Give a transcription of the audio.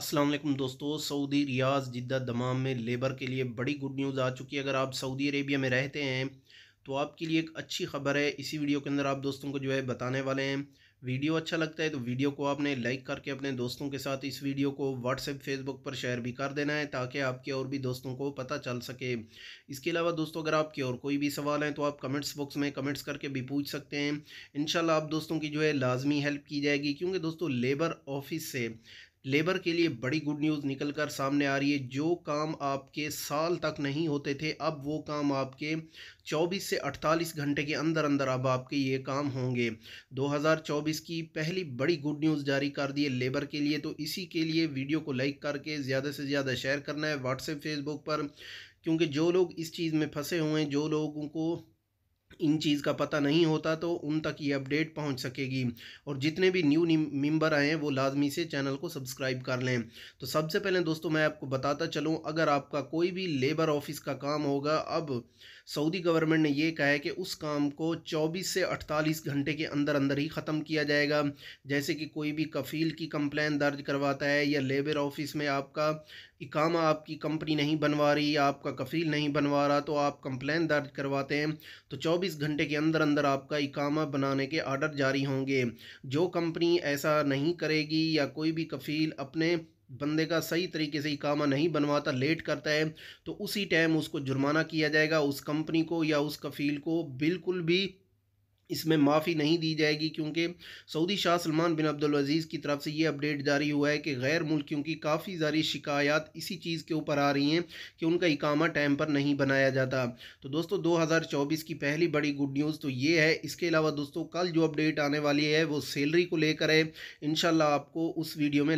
अस्सलाम वालेकुम दोस्तों सऊदी रियाज जिद्दा दमाम में लेबर के लिए बड़ी गुड न्यूज़ आ चुकी है अगर आप सऊदी अरेबिया में रहते हैं तो आपके लिए एक अच्छी खबर है इसी वीडियो के अंदर आप दोस्तों को जो है बताने वाले हैं वीडियो अच्छा लगता है तो वीडियो को आपने लाइक करके अपने दोस्तों के साथ इस वीडियो को व्हाट्सएप फेसबुक पर शेयर भी कर देना है ताकि आपके और भी दोस्तों को पता चल सके इसके अलावा दोस्तों अगर आपके और कोई भी सवाल हैं तो आप कमेंट्स बॉक्स में कमेंट्स करके भी पूछ सकते हैं इन आप दोस्तों की जो है लाजमी हेल्प की जाएगी क्योंकि दोस्तों लेबर ऑफिस से लेबर के लिए बड़ी गुड न्यूज़ निकल कर सामने आ रही है जो काम आपके साल तक नहीं होते थे अब वो काम आपके 24 से 48 घंटे के अंदर अंदर अब आपके ये काम होंगे 2024 की पहली बड़ी गुड न्यूज़ जारी कर दी है लेबर के लिए तो इसी के लिए वीडियो को लाइक करके ज़्यादा से ज़्यादा शेयर करना है व्हाट्सएप फेसबुक पर क्योंकि जो लोग इस चीज़ में फंसे हुए हैं जो लोगों को इन चीज़ का पता नहीं होता तो उन तक ये अपडेट पहुंच सकेगी और जितने भी न्यू मेंबर आए हैं वो लाजमी से चैनल को सब्सक्राइब कर लें तो सबसे पहले दोस्तों मैं आपको बताता चलूं अगर आपका कोई भी लेबर ऑफिस का काम होगा अब सऊदी गवर्नमेंट ने ये कहा है कि उस काम को 24 से 48 घंटे के अंदर अंदर ही ख़त्म किया जाएगा जैसे कि कोई भी कफ़ील की कंप्लेन दर्ज करवाता है या लेबर ऑफिस में आपका इकामा आपकी कंपनी नहीं बनवा रही आपका कफील नहीं बनवा रहा तो आप कंप्लेन दर्ज करवाते हैं तो 24 घंटे के अंदर अंदर आपका इकामा बनाने के आर्डर जारी होंगे जो कंपनी ऐसा नहीं करेगी या कोई भी कफील अपने बंदे का सही तरीके से इकामा नहीं बनवाता लेट करता है तो उसी टाइम उसको जुर्माना किया जाएगा उस कंपनी को या उस कफील को बिल्कुल भी इसमें माफ़ी नहीं दी जाएगी क्योंकि सऊदी शाह सलमान बिन अब्दुल अजीज़ की तरफ से ये अपडेट जारी हुआ है कि गैर मुल्कियों की काफ़ी सारी शिकायत इसी चीज़ के ऊपर आ रही हैं कि उनका इकामा टाइम पर नहीं बनाया जाता तो दोस्तों 2024 की पहली बड़ी गुड न्यूज़ तो ये है इसके अलावा दोस्तों कल जो अपडेट आने वाली है वो सैलरी को लेकर है इन आपको उस वीडियो में